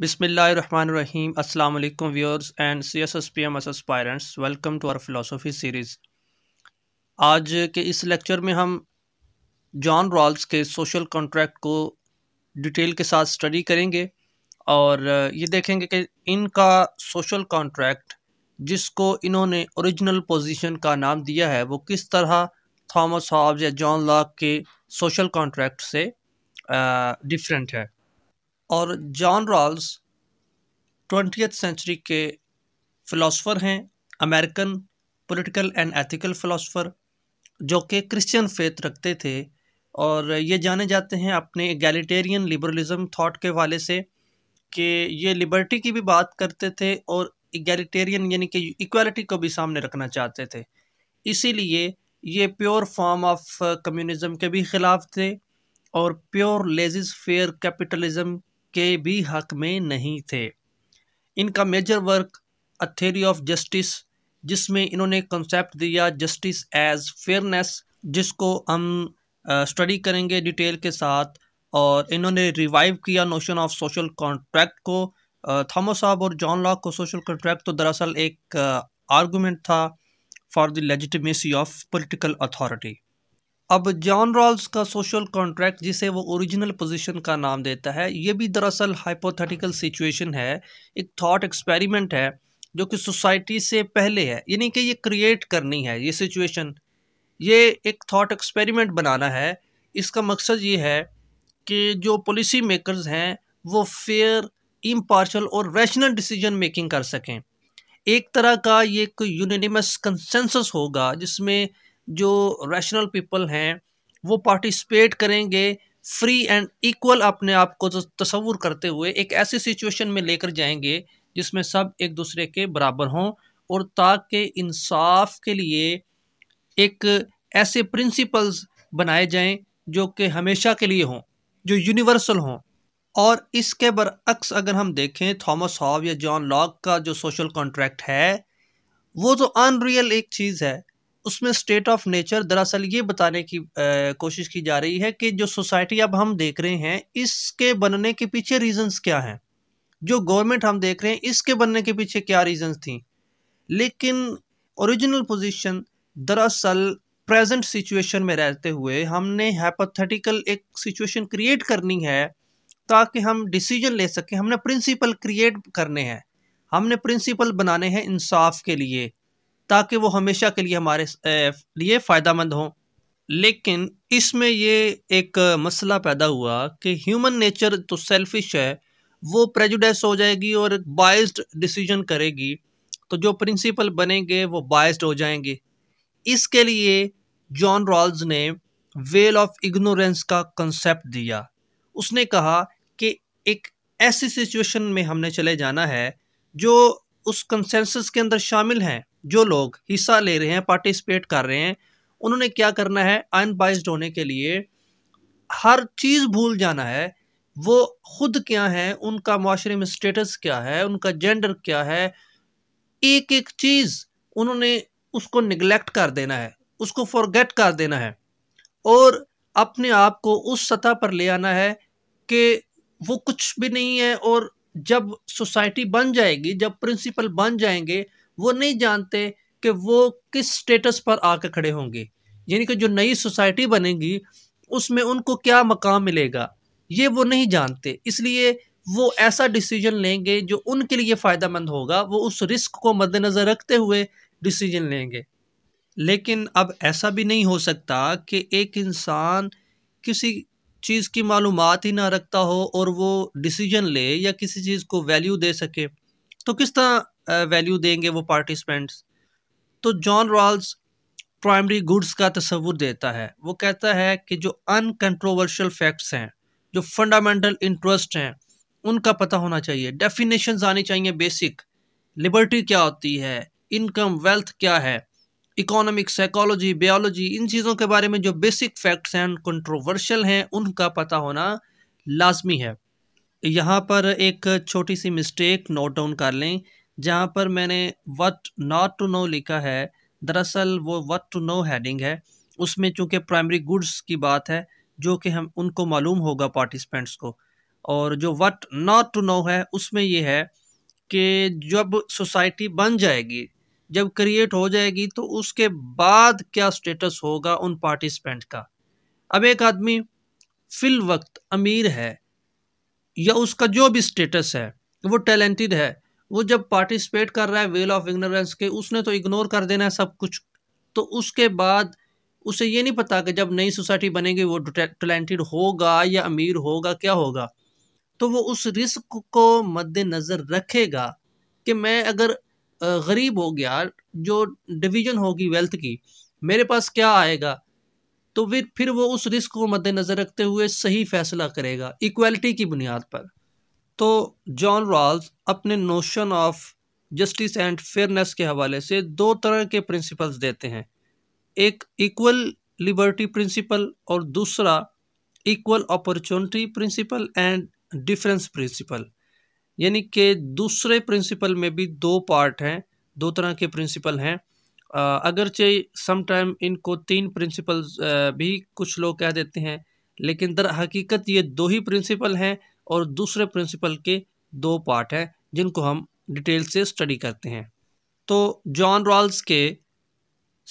and C S S P M S aspirants welcome to our philosophy series आज के इस lecture में हम जॉन रॉल्स के सोशल कॉन्ट्रैक्ट को डिटेल के साथ स्टडी करेंगे और ये देखेंगे कि इनका सोशल कॉन्ट्रैक्ट जिसको इन्होंने ओरिजिनल पोजीशन का नाम दिया है वो किस तरह थॉमस हॉब्स या जॉन लॉक के सोशल कॉन्ट्रैक्ट से डिफरेंट है और जॉन रॉल्स ट्वेंटियथ सेंचुरी के फिलोसोफर हैं American political and ethical philosopher जो कि क्रिश्चियन फेथ रखते थे और ये जाने जाते हैं अपने एगेलिटेरियन लिबरलिज़म थाट के वाले से कि ये लिबर्टी की भी बात करते थे और इगेलिटेरियन यानी कि इक्वालिटी को भी सामने रखना चाहते थे इसीलिए ये प्योर फॉर्म ऑफ कम्युनिज्म के भी ख़िलाफ़ थे और प्योर लेजिस फेयर कैपिटलिज्म के भी हक में नहीं थे इनका major work a theory of justice जिसमें इन्होंने कंसेप्ट दिया जस्टिस एज फेयरनेस जिसको हम स्टडी करेंगे डिटेल के साथ और इन्होंने रिवाइव किया नोशन ऑफ सोशल कॉन्ट्रैक्ट को थामो साहब और जॉन लॉक को सोशल कॉन्ट्रैक्ट तो दरअसल एक आर्गूमेंट था for the legitimacy of political authority अब जॉन रॉल्स का सोशल कॉन्ट्रैक्ट जिसे वो ओरिजिनल पोजीशन का नाम देता है ये भी दरअसल हाइपोथेटिकल सिचुएशन है एक थॉट एक्सपेरिमेंट है जो कि सोसाइटी से पहले है यानी कि ये क्रिएट करनी है ये सिचुएशन ये एक थॉट एक्सपेरिमेंट बनाना है इसका मकसद ये है कि जो पॉलिसी मेकर्स हैं वो फेयर इम्पार्शल और रैशनल डिसीजन मेकिंग कर सकें एक तरह का ये एक यूनिमस कंसेंसस होगा जिसमें जो रैशनल पीपल हैं वो पार्टिसिपेट करेंगे फ्री एंड इक्वल अपने आप को तो तस्वूर करते हुए एक ऐसी सिचुएशन में लेकर जाएंगे जिसमें सब एक दूसरे के बराबर हों और ताकि इंसाफ के लिए एक ऐसे प्रिंसिपल्स बनाए जाएं जो कि हमेशा के लिए हों जो यूनिवर्सल हों और इसके बरअक्स अगर हम देखें थॉमस हॉव या जॉन लॉक का जो सोशल कॉन्ट्रैक्ट है वो तो अनरियल एक चीज़ है उसमें स्टेट ऑफ नेचर दरअसल ये बताने की आ, कोशिश की जा रही है कि जो सोसाइटी अब हम देख रहे हैं इसके बनने के पीछे रीजंस क्या हैं जो गवर्नमेंट हम देख रहे हैं इसके बनने के पीछे क्या रीजंस थी लेकिन ओरिजिनल पोजीशन दरअसल प्रेजेंट सिचुएशन में रहते हुए हमने हैपोथेटिकल एक सिचुएशन क्रिएट करनी है ताकि हम डिसीजन ले सकें हमने प्रिंसिपल क्रिएट करने हैं हमने प्रिंसिपल बनाने हैं इंसाफ के लिए ताकि वो हमेशा के लिए हमारे लिए फ़ायदा मंद हों लेकिन इसमें ये एक मसला पैदा हुआ कि ह्यूमन नेचर तो सेल्फिश है वो प्रेजुडेस हो जाएगी और बाइस्ड डिसीजन करेगी तो जो प्रिंसिपल बनेंगे वो बाइस्ड हो जाएंगे इसके लिए जॉन रॉल्स ने वेल ऑफ इग्नोरेंस का कंसेप्ट दिया उसने कहा कि एक ऐसी सिचुएशन में हमने चले जाना है जो उस कंसेंसस के अंदर शामिल हैं जो लोग हिस्सा ले रहे हैं पार्टिसिपेट कर रहे हैं उन्होंने क्या करना है अनबाइस्ड होने के लिए हर चीज़ भूल जाना है वो खुद क्या है उनका माशरे में स्टेटस क्या है उनका जेंडर क्या है एक एक चीज़ उन्होंने उसको निगलेक्ट कर देना है उसको फॉरगेट कर देना है और अपने आप को उस सतह पर ले आना है कि वो कुछ भी नहीं है और जब सोसाइटी बन जाएगी जब प्रिंसिपल बन जाएंगे वो नहीं जानते कि वो किस स्टेटस पर आकर खड़े होंगे यानी कि जो नई सोसाइटी बनेगी उसमें उनको क्या मकाम मिलेगा ये वो नहीं जानते इसलिए वो ऐसा डिसीजन लेंगे जो उनके लिए फ़ायदा मंद होगा वो उस रिस्क को मद्दनज़र रखते हुए डिसीजन लेंगे लेकिन अब ऐसा भी नहीं हो सकता कि एक इंसान किसी चीज़ की मालूम ही ना रखता हो और वो डिसीजन ले या किसी चीज़ को वैल्यू दे सके तो किस तरह वैल्यू देंगे वो पार्टिसिपेंट्स तो जॉन रॉल्स प्राइमरी गुड्स का तस्वुर देता है वो कहता है कि जो अनकंट्रोवर्शियल फैक्ट्स हैं जो फंडामेंटल इंटरेस्ट हैं उनका पता होना चाहिए डेफिनेशन आनी चाहिए बेसिक लिबर्टी क्या होती है इनकम वेल्थ क्या है इकोनॉमिक साइकोलॉजी बायोलॉजी इन चीज़ों के बारे में जो बेसिक फैक्ट्स हैं कंट्रोवर्शियल हैं उनका पता होना लाजमी है यहाँ पर एक छोटी सी मिस्टेक नोट डाउन कर लें जहाँ पर मैंने वट नॉट टू नो लिखा है दरअसल वो वट टू नो हैडिंग है उसमें चूँकि प्राइमरी गुड्स की बात है जो कि हम उनको मालूम होगा पार्टिसिपेंट्स को और जो वट नॉट टू नो है उसमें ये है कि जब सोसाइटी बन जाएगी जब क्रिएट हो जाएगी तो उसके बाद क्या स्टेटस होगा उन पार्टिसिपेंट का अब एक आदमी फिल वक्त अमीर है या उसका जो भी स्टेटस है वो टैलेंटेड है वो जब पार्टिसिपेट कर रहा है वेल ऑफ इग्नोरेंस के उसने तो इग्नोर कर देना है सब कुछ तो उसके बाद उसे ये नहीं पता कि जब नई सोसाइटी बनेगी वो टैलेंटेड होगा या अमीर होगा क्या होगा तो वो उस रिस्क को मद्देनज़र रखेगा कि मैं अगर गरीब हो गया जो डिवीज़न होगी वेल्थ की मेरे पास क्या आएगा तो फिर फिर वो उस रिस्क को मद्देनज़र रखते हुए सही फैसला करेगा इक्वलिटी की बुनियाद पर तो जॉन रॉल्स अपने notion of justice and fairness के हवाले से दो तरह के प्रिंसिपल्स देते हैं एक इक्वल लिबर्टी प्रिंसिपल और दूसरा equal opportunity principle and difference principle यानी कि दूसरे प्रिंसिपल में भी दो पार्ट हैं दो तरह के प्रिंसिपल हैं अगरचे समटाइम इनको तीन प्रिंसिपल्स भी कुछ लोग कह देते हैं लेकिन दर हकीकत ये दो ही प्रिंसिपल हैं और दूसरे प्रिंसिपल के दो पार्ट हैं जिनको हम डिटेल से स्टडी करते हैं तो जॉन रॉल्स के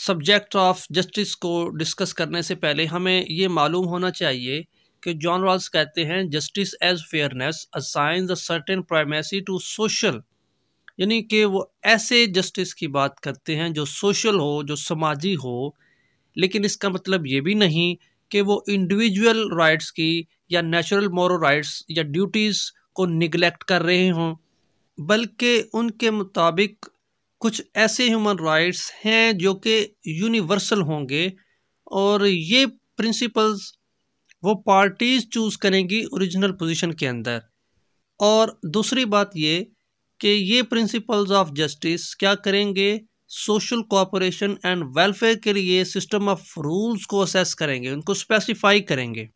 सब्जेक्ट ऑफ जस्टिस को डिस्कस करने से पहले हमें ये मालूम होना चाहिए कि जॉन रॉल्स कहते हैं justice as fairness assigns a certain primacy to social यानी कि वो ऐसे जस्टिस की बात करते हैं जो सोशल हो जो समाजी हो लेकिन इसका मतलब ये भी नहीं कि वो इंडिविजुअल राइट्स की या नेचुरल मोरल राइट्स या ड्यूटीज़ को निगलेक्ट कर रहे हों बल्कि उनके मुताबिक कुछ ऐसे ह्यूमन राइट्स हैं जो कि यूनिवर्सल होंगे और ये प्रिंसिपल्स वो पार्टीज़ चूज़ करेंगी ओरिजिनल पोजीशन के अंदर और दूसरी बात ये कि ये प्रिंसिपल्स ऑफ जस्टिस क्या करेंगे सोशल कोऑपरेशन एंड वेलफेयर के लिए सिस्टम ऑफ रूल्स को असेस करेंगे उनको स्पेसिफाई करेंगे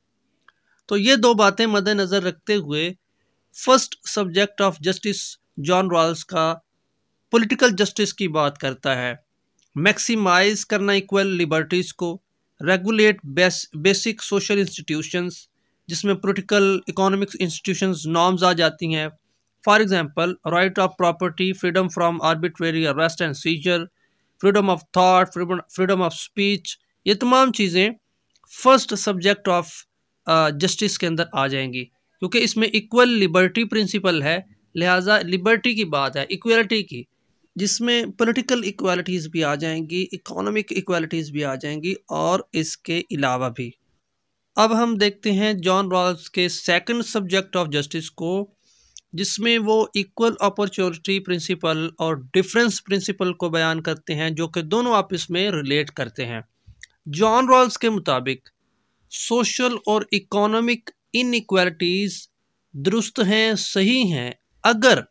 तो ये दो बातें मद्देनज़र रखते हुए first subject of justice John Rawls का पॉलिटिकल जस्टिस की बात करता है मैक्सिमाइज करना इक्वल लिबर्टीज़ को रेगुलेट बेसिक सोशल इंस्टीट्यूशंस जिसमें पोलिटिकल इकोनॉमिक इंस्टीट्यूशंस नॉर्म्स आ जाती हैं For example, right of property, freedom from arbitrary arrest and seizure, freedom of thought, freedom of speech ये तमाम चीज़ें फर्स्ट सब्जेक्ट ऑफ जस्टिस के अंदर आ जाएंगी क्योंकि इसमें इक्वल लिबर्टी प्रिंसिपल है लिहाजा लिबर्टी की बात है इक्वलिटी की जिसमें पोलिटिकल इक्वालिटीज़ भी आ जाएंगी इकोनॉमिक इक्वालिटीज़ भी आ जाएंगी और इसके अलावा भी अब हम देखते हैं जॉन रॉल्स के सेकेंड सब्जेक्ट ऑफ जस्टिस को जिसमें वो इक्वल अपॉर्चुनिटी प्रिंसिपल और डिफरेंस प्रिंसिपल को बयान करते हैं जो कि दोनों आपस में रिलेट करते हैं जॉन रॉल्स के मुताबिक सोशल और इकोनॉमिक इनक्वालिटीज़ दुरुस्त हैं सही हैं अगर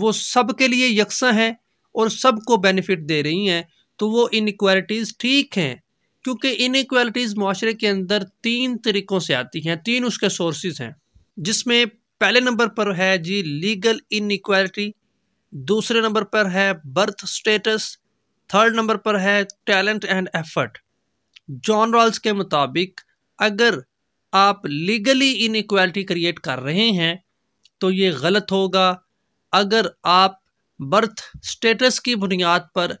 वो सब के लिए यकसा हैं और सबको बेनिफिट दे रही हैं तो वो इनक्वालिटीज़ ठीक हैं क्योंकि इनक्वालिटीज़ माशरे के अंदर तीन तरीक़ों से आती हैं तीन उसके सोर्सेज हैं जिसमें पहले नंबर पर है जी लीगल इनक्वालिटी दूसरे नंबर पर है बर्थ स्टेटस थर्ड नंबर पर है talent and effort John Rawls के मुताबिक अगर आप लीगली इनक्वालिटी क्रिएट कर रहे हैं तो ये गलत होगा अगर आप बर्थ स्टेटस की बुनियाद पर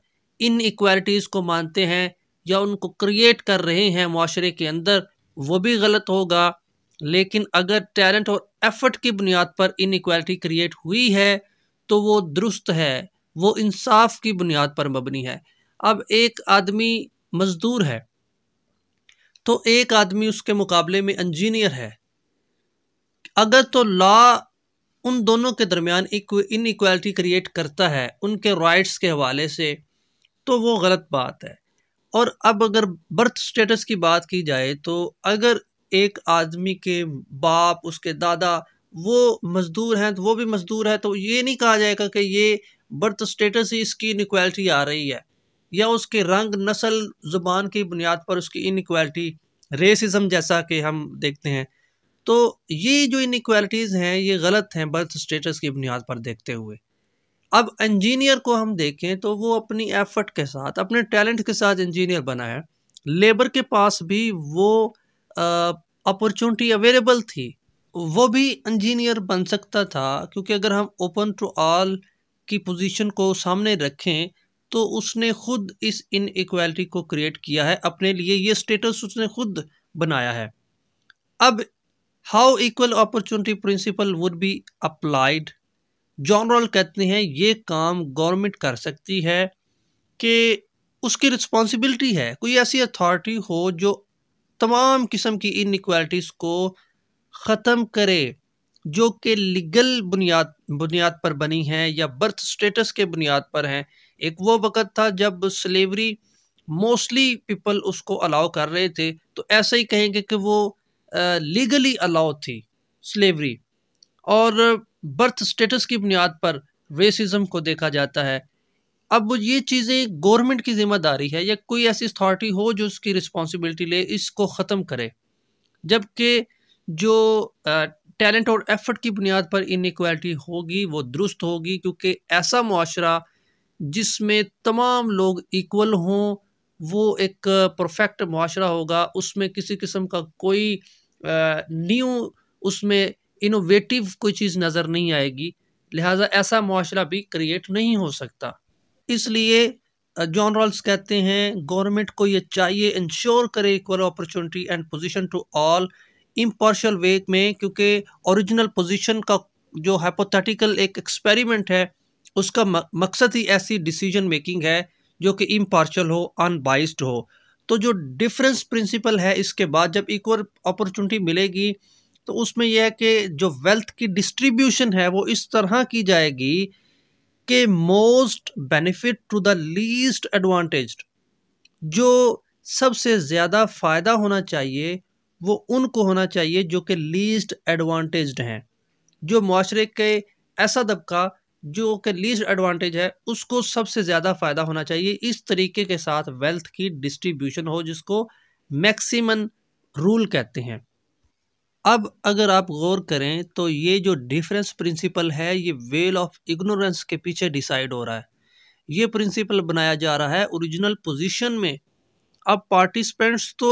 इनक्वालिटीज़ को मानते हैं या उनको क्रिएट कर रहे हैं माशरे के अंदर वो भी गलत होगा लेकिन अगर टैलेंट और एफर्ट की बुनियाद पर इनक्वालिटी क्रिएट हुई है तो वो दुरुस्त है वो इंसाफ की बुनियाद पर मबनी है अब एक आदमी मज़दूर है तो एक आदमी उसके मुकाबले में इंजीनियर है अगर तो लॉ उन दोनों के दरमियान इन इक्वालिटी क्रिएट करता है उनके राइट्स के हवाले से तो वो गलत बात है और अब अगर बर्थ स्टेटस की बात की जाए तो अगर एक आदमी के बाप उसके दादा वो मज़दूर हैं तो वो भी मज़दूर है तो ये नहीं कहा जाएगा कि ये बर्थ स्टेटस ही इसकी इनक्वालिटी आ रही है या उसके रंग नस्ल ज़ुबान की बुनियाद पर उसकी इनक्वालिटी रेसिज़म जैसा कि हम देखते हैं तो ये जो इनक्वालिटीज़ हैं ये गलत हैं बर्थ स्टेटस की बुनियाद पर देखते हुए अब इंजीनियर को हम देखें तो वो अपनी एफर्ट के साथ अपने टैलेंट के साथ इंजीनियर बना है लेबर के पास भी वो अपॉर्चुनिटी अवेलेबल थी वो भी इंजीनियर बन सकता था क्योंकि अगर हम ओपन टू ऑल की पोजीशन को सामने रखें तो उसने खुद इस इन को क्रिएट किया है अपने लिए ये स्टेटस उसने खुद बनाया है अब how equal opportunity principle would be applied John Rawl कहते हैं ये काम गवर्नमेंट कर सकती है कि उसकी रिस्पॉन्सिबिलिटी है कोई ऐसी अथॉरिटी हो जो तमाम किस्म की इनक्वालिटीज़ को ख़त्म करे जो कि लीगल बुनियाद बुनियाद पर बनी हैं या बर्थ स्टेटस के बुनियाद पर हैं एक वो वक़्त था जब स्लेवरी मोस्टली पीपल उसको अलाउ कर रहे थे तो ऐसे ही कहेंगे कि वो लीगली अलाउ थी स्लेवरी और बर्थ स्टेटस की बुनियाद पर रेसिज्म को देखा जाता है अब ये चीज़ें गवर्नमेंट की जिम्मेदारी है या कोई ऐसी अथॉरिटी हो जो उसकी रिस्पॉन्सिबिलिटी ले इसको ख़त्म करे जबकि जो टैलेंट और एफर्ट की बुनियाद पर इनक्वालिटी होगी वो दुरुस्त होगी क्योंकि ऐसा माशरा जिसमें तमाम लोग इक्वल हों वो एक परफेक्ट माशरा होगा उसमें किसी किस्म का कोई न्यू उसमें इनोवेटिव कोई चीज़ नज़र नहीं आएगी लिहाजा ऐसा माशरा भी क्रिएट नहीं हो सकता इसलिए जॉन रॉल्स कहते हैं गवर्नमेंट को ये चाहिए इंश्योर करे equal opportunity and position to all impartial way में क्योंकि ओरिजिनल पोजीशन का जो हाइपोथेटिकल एक एक्सपेरिमेंट है उसका मकसद ही ऐसी डिसीजन मेकिंग है जो कि इम्पार्शल हो अनबाइस्ड हो तो जो डिफरेंस प्रिंसिपल है इसके बाद जब इक्वल अपॉर्चुनिटी मिलेगी तो उसमें यह है कि जो वेल्थ की डिस्ट्रीब्यूशन है वो इस तरह की जाएगी के most benefit to the least advantage जो सबसे ज़्यादा फ़ायदा होना चाहिए वो उनको होना चाहिए जो कि लीस्ट एडवांटेज हैं जो माशरे के ऐसा दबका जो कि लीस्ट एडवांटेज है उसको सबसे ज़्यादा फ़ायदा होना चाहिए इस तरीके के साथ वेल्थ की डिस्ट्रीब्यूशन हो जिसको मैक्सिमम रूल कहते हैं अब अगर आप गौर करें तो ये जो डिफरेंस प्रिंसिपल है ये वेल ऑफ इग्नोरेंस के पीछे डिसाइड हो रहा है ये प्रिंसिपल बनाया जा रहा है ओरिजिनल पोजीशन में अब पार्टिसिपेंट्स तो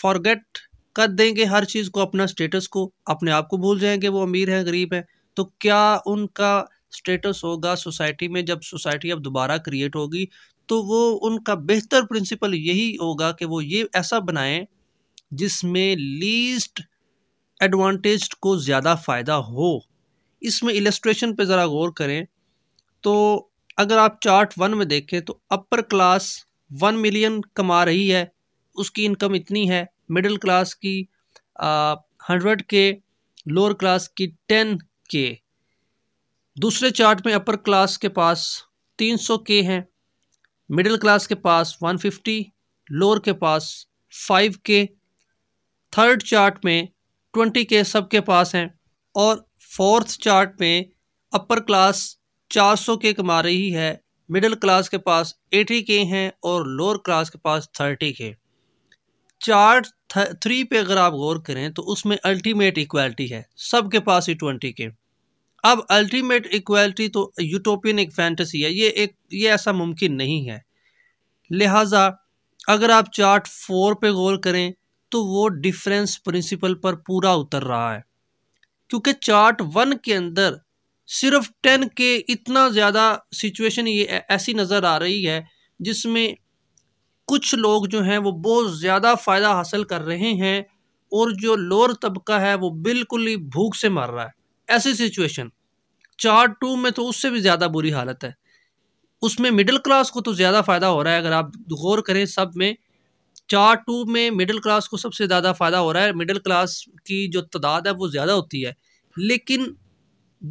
फॉरगेट कर देंगे हर चीज़ को अपना स्टेटस को अपने आप को भूल जाएंगे वो अमीर हैं गरीब हैं तो क्या उनका स्टेटस होगा सोसाइटी में जब सोसाइटी अब दोबारा क्रिएट होगी तो वो उनका बेहतर प्रिंसिपल यही होगा कि वो ये ऐसा बनाएं जिसमें लीस्ट एडवांटेज को ज़्यादा फ़ायदा हो इसमें इलस्ट्रेशन पे ज़रा गौर करें तो अगर आप चार्ट वन में देखें तो अपर क्लास वन मिलियन कमा रही है उसकी इनकम इतनी है मिडिल क्लास की हंड्रेड के लोअर क्लास की टेन के दूसरे चार्ट में अपर क्लास के पास तीन सौ के हैं मिडिल क्लास के पास वन फिफ्टी लोअर के पास फाइव के थर्ड चार्ट में ट्वेंटी के सब के पास हैं और फोर्थ चार्ट में अपर क्लास 400 के कमा रही है मिडिल क्लास के पास 80 के हैं और लोअर क्लास के पास 30 के चार्ट थ्री पे अगर आप गौर करें तो उसमें अल्टीमेट इक्वालिटी है सब के पास ही ट्वेंटी के अब अल्टीमेट इक्वालिटी तो यूटोपियन एक फैंटेसी है ये एक ये ऐसा मुमकिन नहीं है लिहाजा अगर आप चार्ट फोर पे गौर करें तो वो डिफरेंस प्रिंसिपल पर पूरा उतर रहा है क्योंकि चार्ट वन के अंदर सिर्फ टेन के इतना ज़्यादा सिचुएशन ये ऐसी नज़र आ रही है जिसमें कुछ लोग जो हैं वो बहुत ज़्यादा फ़ायदा हासिल कर रहे हैं और जो लोअर तबका है वो बिल्कुल ही भूख से मर रहा है ऐसी सिचुएशन चार्ट टू में तो उससे भी ज़्यादा बुरी हालत है उसमें मिडिल क्लास को तो ज़्यादा फ़ायदा हो रहा है अगर आप गौर करें सब में चार टू में मिडिल क्लास को सबसे ज़्यादा फ़ायदा हो रहा है मिडिल क्लास की जो तादाद है वो ज़्यादा होती है लेकिन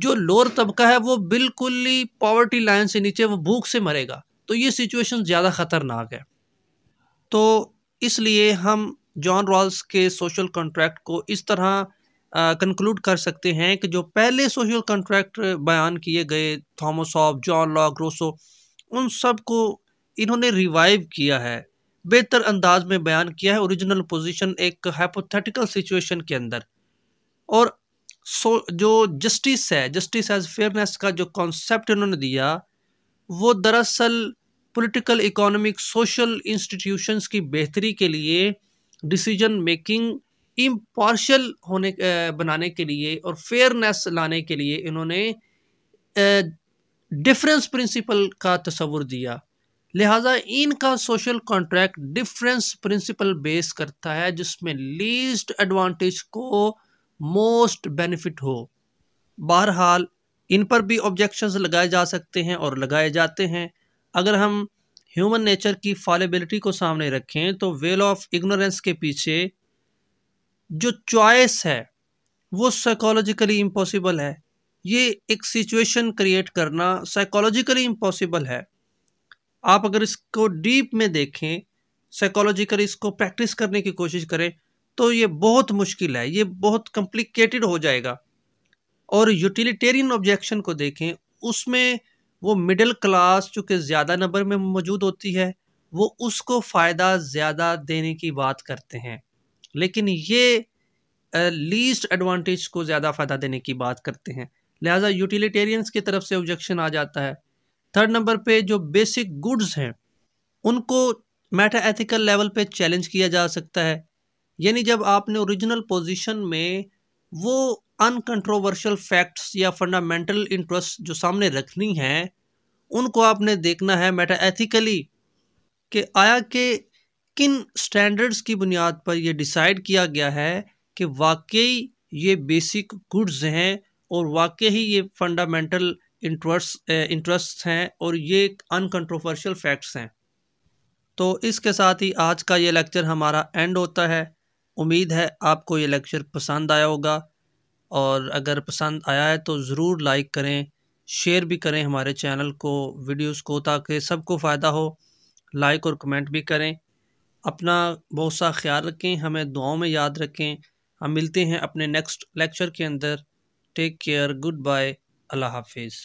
जो लोअर तबका है वो बिल्कुल ही पॉवर्टी लाइन से नीचे वो भूख से मरेगा तो ये सिचुएशन ज़्यादा ख़तरनाक है तो इसलिए हम जॉन रॉल्स के सोशल कॉन्ट्रैक्ट को इस तरह कंक्लूड कर सकते हैं कि जो पहले सोशल कॉन्ट्रैक्ट बयान किए गए थॉमस ऑफ जॉन लॉ ग्रोसो उन सब को इन्होंने रिवाइव किया है बेहतर अंदाज में बयान किया है ओरिजिनल पोजीशन एक हाइपोथेटिकल सिचुएशन के अंदर और सो जो जस्टिस है जस्टिस एज फेयरनेस का जो कॉन्सेप्ट इन्होंने दिया वो दरअसल पॉलिटिकल इकोनॉमिक सोशल इंस्टीट्यूशंस की बेहतरी के लिए डिसीजन मेकिंग इम्पार्शल होने बनाने के लिए और फेयरनेस लाने के लिए इन्होंने डिफरेंस प्रिंसिपल का तस्वुर दिया लिहाजा इनका social contract difference principle base करता है जिसमें लीस्ट एडवांटेज को मोस्ट बेनिफिट हो बहरहाल इन पर भी ऑब्जेक्शंस लगाए जा सकते हैं और लगाए जाते हैं अगर हम ह्यूमन नेचर की फॉलेबिलिटी को सामने रखें तो वेल ऑफ इग्नोरेंस के पीछे जो चॉइस है वो साइकोलॉजिकली इम्पॉसिबल है ये एक सिचुएशन क्रिएट करना साइकोलॉजिकली इम्पॉसिबल है आप अगर इसको डीप में देखें साइकोलॉजिकल इसको प्रैक्टिस करने की कोशिश करें तो ये बहुत मुश्किल है ये बहुत कॉम्प्लिकेटेड हो जाएगा और यूटिलिटेरियन ऑब्जेक्शन को देखें उसमें वो मिडिल क्लास चूँकि ज़्यादा नंबर में मौजूद होती है वो उसको फ़ायदा ज़्यादा देने की बात करते हैं लेकिन ये लीस्ट एडवांटेज को ज़्यादा फ़ायदा देने की बात करते हैं लिहाजा यूटिलिटेरियंस की तरफ से ऑब्जेक्शन आ जाता है थर्ड नंबर पे जो बेसिक गुड्स हैं उनको मेटा एथिकल लेवल पे चैलेंज किया जा सकता है यानी जब आपने ओरिजिनल पोजीशन में वो अनकंट्रोवर्शियल फैक्ट्स या फंडामेंटल इंटरेस्ट जो सामने रखनी हैं उनको आपने देखना है मेटा एथिकली कि आया के किन स्टैंडर्ड्स की बुनियाद पर यह डिसाइड किया गया है कि वाकई ये बेसिक गुड्स हैं और वाकई ये फंडामेंटल इंटरेस्ट इंटरेस्ट eh, हैं और ये अनकंट्रोवर्शियल फैक्ट्स हैं तो इसके साथ ही आज का ये लेक्चर हमारा एंड होता है उम्मीद है आपको ये लेक्चर पसंद आया होगा और अगर पसंद आया है तो ज़रूर लाइक करें शेयर भी करें हमारे चैनल को वीडियोस को ताकि सबको फ़ायदा हो लाइक और कमेंट भी करें अपना बहुत सा ख्याल रखें हमें दुआओं में याद रखें हम मिलते हैं अपने नेक्स्ट लेक्चर के अंदर टेक केयर गुड बाय अल्लाह हाफिज़